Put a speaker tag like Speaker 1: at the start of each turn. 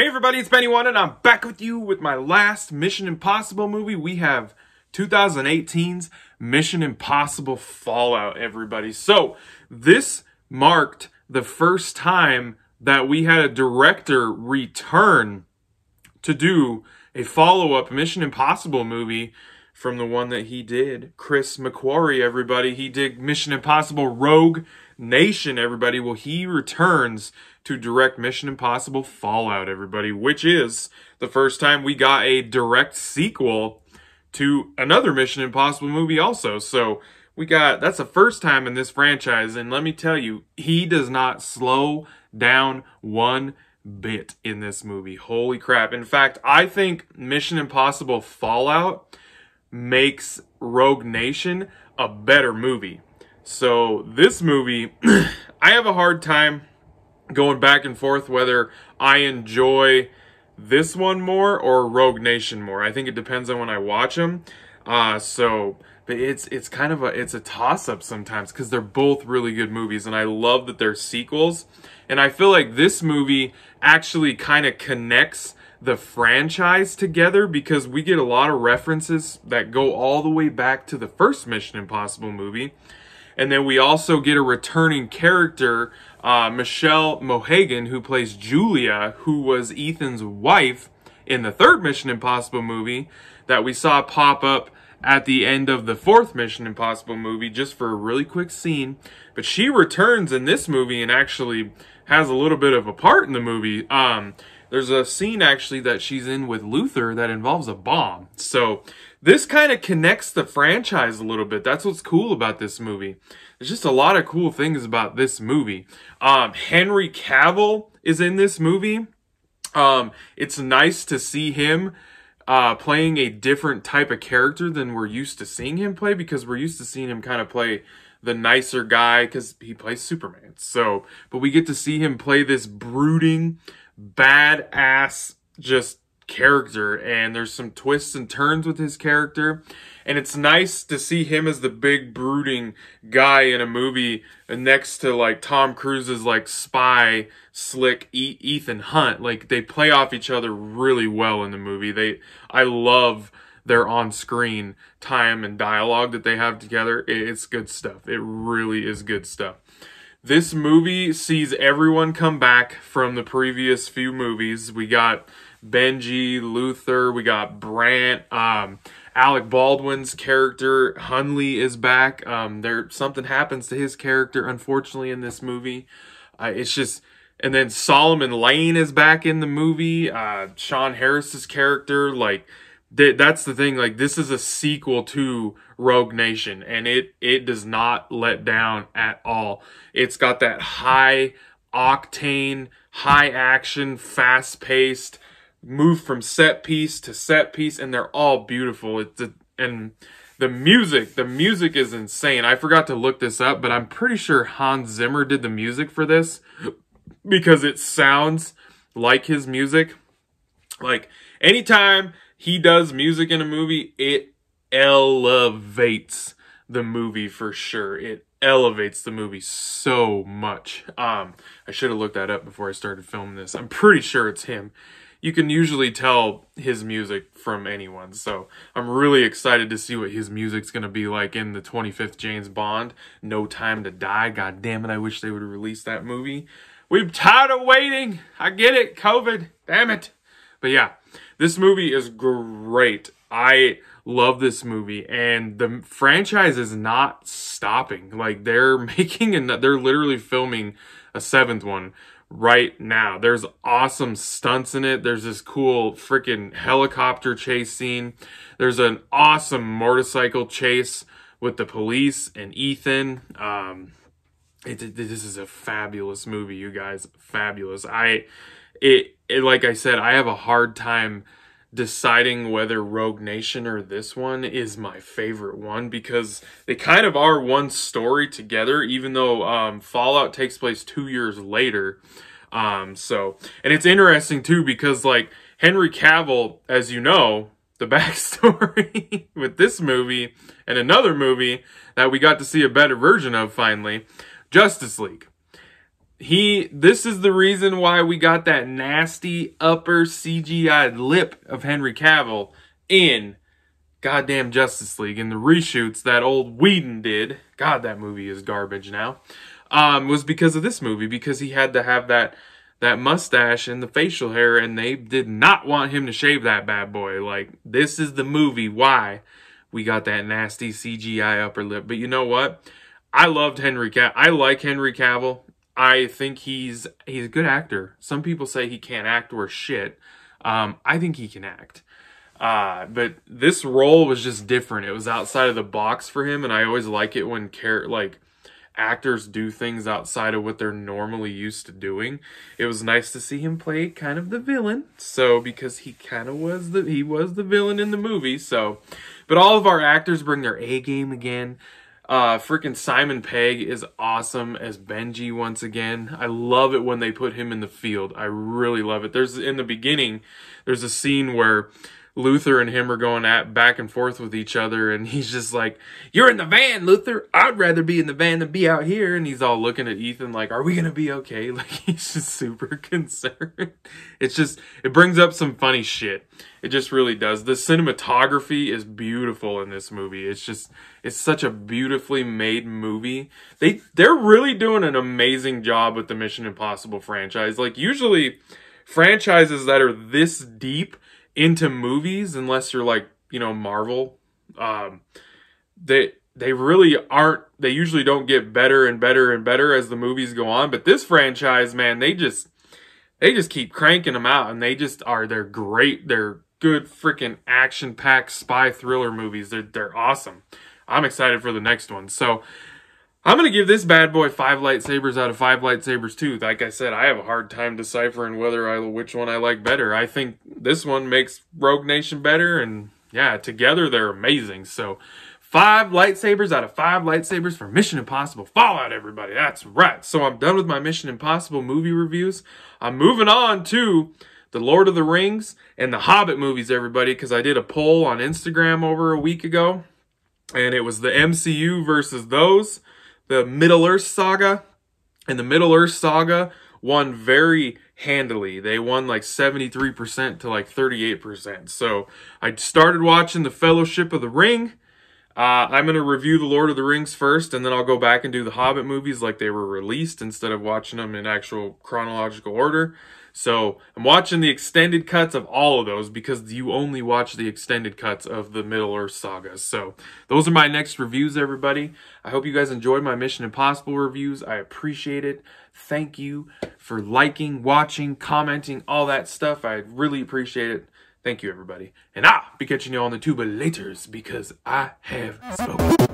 Speaker 1: Hey everybody, it's Benny One, and I'm back with you with my last Mission Impossible movie. We have 2018's Mission Impossible Fallout, everybody. So, this marked the first time that we had a director return to do a follow-up Mission Impossible movie from the one that he did. Chris McQuarrie, everybody. He did Mission Impossible Rogue Nation, everybody. Well, he returns to direct Mission Impossible Fallout, everybody, which is the first time we got a direct sequel to another Mission Impossible movie, also. So we got that's the first time in this franchise. And let me tell you, he does not slow down one bit in this movie. Holy crap. In fact, I think Mission Impossible Fallout makes Rogue Nation a better movie. So this movie, I have a hard time going back and forth whether I enjoy this one more or Rogue Nation more. I think it depends on when I watch them. Uh, so it's it's kind of a it's a toss up sometimes because they're both really good movies and I love that they're sequels. And I feel like this movie actually kind of connects the franchise together because we get a lot of references that go all the way back to the first Mission Impossible movie. And then we also get a returning character, uh, Michelle Mohagan, who plays Julia, who was Ethan's wife in the third Mission Impossible movie that we saw pop up at the end of the fourth Mission Impossible movie just for a really quick scene. But she returns in this movie and actually has a little bit of a part in the movie. Um, there's a scene actually that she's in with Luther that involves a bomb. So this kind of connects the franchise a little bit. That's what's cool about this movie. There's just a lot of cool things about this movie. Um, Henry Cavill is in this movie. Um, it's nice to see him uh, playing a different type of character than we're used to seeing him play because we're used to seeing him kind of play the nicer guy because he plays Superman. So, but we get to see him play this brooding, badass just character and there's some twists and turns with his character and it's nice to see him as the big brooding guy in a movie next to like Tom Cruise's like spy slick e- Ethan Hunt like they play off each other really well in the movie they I love their on-screen time and dialogue that they have together it's good stuff it really is good stuff this movie sees everyone come back from the previous few movies. We got Benji, Luther, we got Brant, um, Alec Baldwin's character, Hunley is back. Um, there something happens to his character, unfortunately, in this movie. Uh, it's just and then Solomon Lane is back in the movie. Uh, Sean Harris's character, like that that's the thing. Like this is a sequel to Rogue Nation, and it it does not let down at all. It's got that high octane, high action, fast paced move from set piece to set piece, and they're all beautiful. It's a, and the music, the music is insane. I forgot to look this up, but I'm pretty sure Hans Zimmer did the music for this because it sounds like his music. Like anytime he does music in a movie, it elevates the movie for sure. It elevates the movie so much. Um, I should have looked that up before I started filming this. I'm pretty sure it's him. You can usually tell his music from anyone, so I'm really excited to see what his music's gonna be like in the 25th James Bond. No Time to Die. God damn it, I wish they would release that movie. We're tired of waiting. I get it, COVID. Damn it. But yeah, this movie is great. I love this movie and the franchise is not stopping. Like they're making and they're literally filming a seventh one right now. There's awesome stunts in it. There's this cool freaking helicopter chase scene. There's an awesome motorcycle chase with the police and Ethan. Um, it, it, this is a fabulous movie, you guys. Fabulous. I it, it like I said, I have a hard time deciding whether Rogue Nation or this one is my favorite one because they kind of are one story together, even though um, Fallout takes place two years later. Um, so, and it's interesting too because like Henry Cavill, as you know, the backstory with this movie and another movie that we got to see a better version of finally, Justice League he this is the reason why we got that nasty upper CGI lip of Henry Cavill in goddamn Justice League in the reshoots that old Whedon did. God, that movie is garbage now. Um, was because of this movie because he had to have that that mustache and the facial hair and they did not want him to shave that bad boy. Like this is the movie why we got that nasty CGI upper lip. But you know what? I loved Henry Cavill. I like Henry Cavill. I think he's he's a good actor. Some people say he can't act or shit. Um, I think he can act. Uh, but this role was just different. It was outside of the box for him, and I always like it when care like actors do things outside of what they're normally used to doing. It was nice to see him play kind of the villain. So because he kind of was the he was the villain in the movie. So, but all of our actors bring their A game again. Uh, freaking Simon Pegg is awesome as Benji once again. I love it when they put him in the field. I really love it. There's in the beginning, there's a scene where Luther and him are going at back and forth with each other, and he's just like, "You're in the van, Luther. I'd rather be in the van than be out here." And he's all looking at Ethan like, "Are we gonna be okay?" Like he's just super concerned. It's just it brings up some funny shit. It just really does. The cinematography is beautiful in this movie. It's just it's such a beautifully made movie. They they're really doing an amazing job with the Mission Impossible franchise. Like usually franchises that are this deep into movies unless you're like you know Marvel. Um, they they really aren't. They usually don't get better and better and better as the movies go on. But this franchise, man, they just they just keep cranking them out, and they just are. They're great. They're good freaking action packed spy thriller movies. They're they're awesome. I'm excited for the next one. So I'm going to give this bad boy five lightsabers out of five lightsabers too. Like I said, I have a hard time deciphering whether I which one I like better. I think this one makes Rogue Nation better, and yeah, together they're amazing. So, five lightsabers out of five lightsabers for Mission Impossible Fallout. Everybody, that's right. So I'm done with my Mission Impossible movie reviews. I'm moving on to the Lord of the Rings and the Hobbit movies. Everybody, because I did a poll on Instagram over a week ago, and it was the MCU versus those the Middle Earth saga. And the Middle Earth saga won very handily. They won like 73% to like 38%. So I started watching The Fellowship of the Ring uh, I'm going to review The Lord of the Rings first, and then I'll go back and do the Hobbit movies like they were released instead of watching them in actual chronological order. So I'm watching the extended cuts of all of those because you only watch the extended cuts of the Middle Earth sagas. So those are my next reviews, everybody. I hope you guys enjoyed my Mission Impossible reviews. I appreciate it. Thank you for liking, watching, commenting, all that stuff. I really appreciate it. Thank you, everybody. And I'll be catching you on the tuba later because I have spoken.